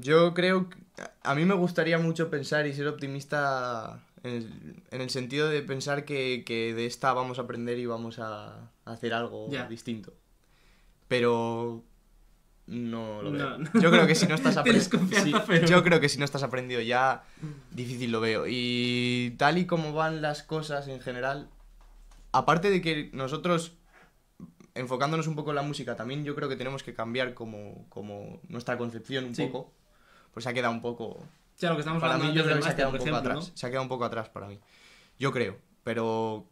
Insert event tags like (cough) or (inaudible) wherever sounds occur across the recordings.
Yo creo que a mí me gustaría mucho pensar y ser optimista en el, sentido de pensar que, de esta vamos a aprender y vamos a, hacer algo distinto. Pero no lo veo. Yo creo que si no estás aprendido. ya, difícil lo veo. Y tal y como van las cosas en general, aparte de que nosotros, enfocándonos un poco en la música, también yo creo que tenemos que cambiar como, como nuestra concepción un poco pues se ha quedado un poco... se ha quedado un poco atrás. para mí. Yo creo, pero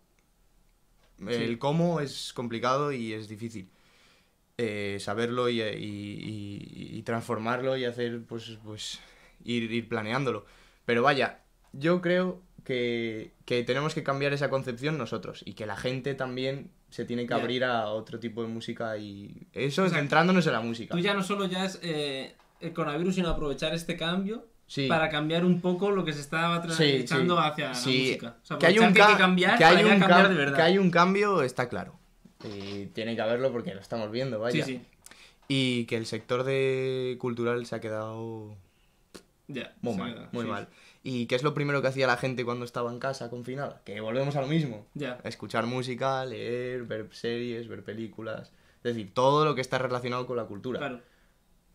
el cómo es complicado y es difícil. Eh, saberlo y, transformarlo y hacer, pues, pues ir, planeándolo. Pero vaya, yo creo que, que, tenemos que cambiar esa concepción nosotros y que la gente también se tiene que abrir a otro tipo de música y eso es entrándonos centrándonos en la música. Tú ya no solo ya es... Eh, el coronavirus, no aprovechar este cambio para cambiar un poco lo que se estaba hacia la música. O sea, que hay un que cambiar, hay un cambiar de verdad. Que hay un cambio está claro. Y tiene que haberlo porque lo estamos viendo, vaya. Y que el sector de cultural se ha quedado muy mal, muy mal. ¿Y qué es lo primero que hacía la gente cuando estaba en casa confinada? Que volvemos a lo mismo. escuchar música, leer, ver series, ver películas. Es decir, todo lo que está relacionado con la cultura. Claro.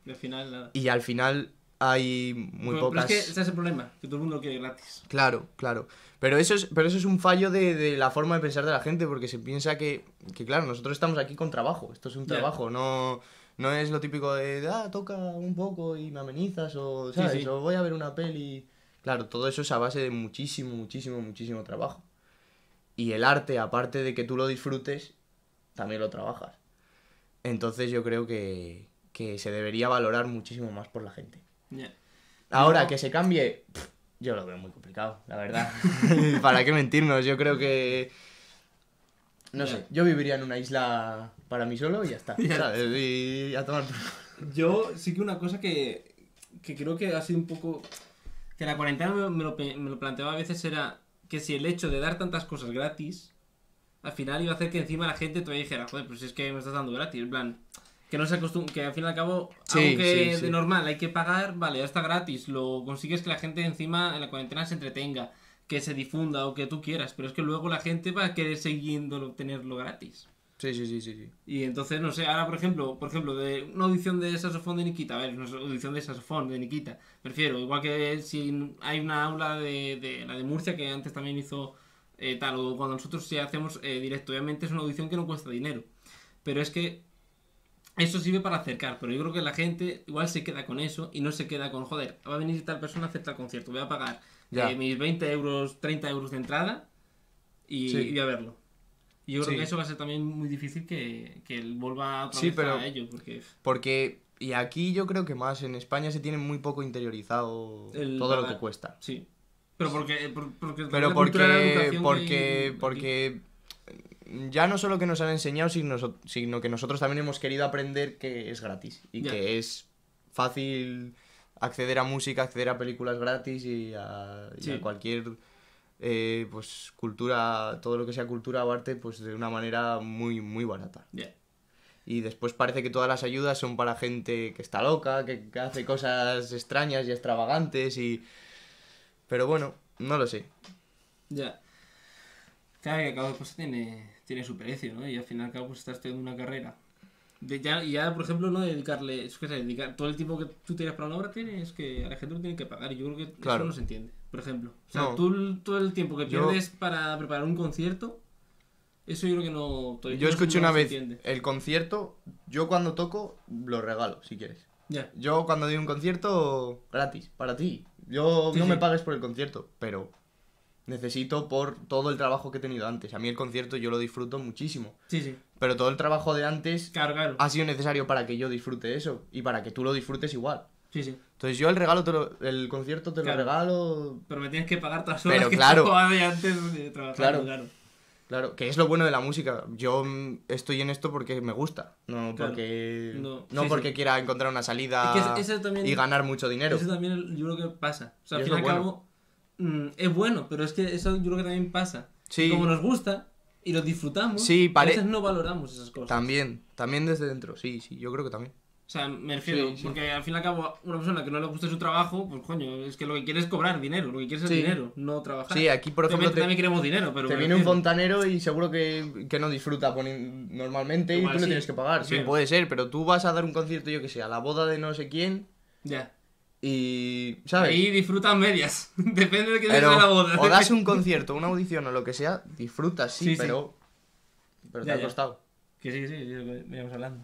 Y al final Y al final hay muy es que ese es el problema, que todo el mundo quiere gratis. Claro, claro. Pero eso es, pero eso es un fallo de, la forma de pensar de la gente, porque se piensa que, claro, nosotros estamos aquí con trabajo. Esto es un trabajo, no. No es lo típico de, ah, toca un poco y me amenizas, o, o voy a ver una peli. Claro, todo eso es a base de muchísimo, muchísimo, muchísimo trabajo. Y el arte, aparte de que tú lo disfrutes, también lo trabajas. Entonces yo creo que, que se debería valorar muchísimo más por la gente. Ahora que se cambie, yo lo veo muy complicado, la verdad. (laughs) (laughs) ¿Para qué mentirnos? Yo creo que... No sé, yo viviría en una isla para mí solo y ya está. (laughs) Ya ¿sabes? a tomar... yo sí que una cosa que, que creo que ha sido un poco... Que la cuarentena me, lo, planteaba a veces era que si el hecho de dar tantas cosas gratis, al final iba a hacer que encima la gente todavía dijera, joder, pues es que me estás dando gratis, en plan que no se acostumbra, que al fin y al cabo, aunque de normal hay que pagar, vale, ya está gratis, lo consigues que la gente encima en la cuarentena se entretenga, que se difunda o que tú quieras, pero es que luego la gente va a querer seguirlo tenerlo gratis. Sí, sí, sí, sí, Y entonces, no sé, ahora por ejemplo, por ejemplo, de una audición de saxofón de niquita, a ver, una audición de saxofón de Nikita, prefiero, igual que si hay una aula de, la de Murcia que antes también hizo eh, tal, o cuando nosotros sí hacemos eh, directo, obviamente es una audición que no cuesta dinero, pero es que eso sirve para acercar, pero yo creo que la gente igual se queda con eso y no se queda con, joder, va a venir tal persona a hacer tal concierto, voy a pagar eh, mis 20 euros, 30 euros de entrada y, voy a verlo. Y yo creo que eso va a ser también muy difícil que, él vuelva a sí, pero, a ello. Porque... y aquí yo creo que más, en España se tiene muy poco interiorizado todo lo que cuesta. Sí. Pero porque... pero porque, porque ya no solo que nos han enseñado, sino, que nosotros también hemos querido aprender que es gratis y que es fácil acceder a música, acceder a películas gratis y a, cualquier eh, pues cultura, todo lo que sea cultura o arte, pues de una manera muy, muy barata. Y después parece que todas las ayudas son para gente que está loca, que, hace cosas extrañas y extravagantes y... Pero bueno, no lo sé. Ya. Claro que cada cosa tiene tiene su precio, ¿no? Y al final, cabo, pues estás teniendo una carrera. De ya, ya, por ejemplo, no dedicarle, es que dedicar, todo el tiempo que tú tienes para una obra tienes que, a la gente lo tiene que pagar. Y yo creo que claro. eso no se entiende, por ejemplo. O sea, tú todo el tiempo que pierdes para preparar un concierto, eso yo creo que no. Yo escuché una vez el concierto, yo cuando toco, lo regalo, si quieres. Ya. Yo cuando doy un concierto, gratis, para ti. Yo no me pagues por el concierto, pero necesito por todo el trabajo que he tenido antes. A mí el concierto yo lo disfruto muchísimo. Sí, sí. Pero todo el trabajo de antes ha sido necesario para que yo disfrute eso y para que tú lo disfrutes igual. Sí, sí. Entonces yo el regalo el concierto te lo regalo. Pero me tienes que pagar todas las horas Pero, claro. antes Claro. claro. que es lo bueno de la música. Yo mm, estoy en esto porque me gusta, no porque no, porque quiera encontrar una salida y ganar mucho dinero. Eso también yo creo que pasa. O sea, al fin y cabo Mm, es bueno, pero es que eso yo creo que también pasa. Como nos gusta y lo disfrutamos, sí, a veces no valoramos esas cosas. También, también desde dentro, sí, sí, yo creo que también. O sea, me refiero, porque al fin y al cabo, una persona que no le gusta su trabajo, pues coño, es que lo que quiere es cobrar dinero, lo que quiere es dinero, no trabajar. Sí, aquí por ejemplo. también queremos dinero, pero. Te viene un fontanero y seguro que, no disfruta normalmente y tú le tienes que pagar. Sí, puede ser, pero tú vas a dar un concierto, yo que sé, a la boda de no sé quién. Ya. Y, ¿sabes? Ahí disfrutas medias. (laughs) Depende de que sea la boda. ¿eh? O das un concierto, una audición o lo que sea, disfrutas, sí, pero. Pero te ha costado. Que sí, sí, sí, lo que veníamos hablando.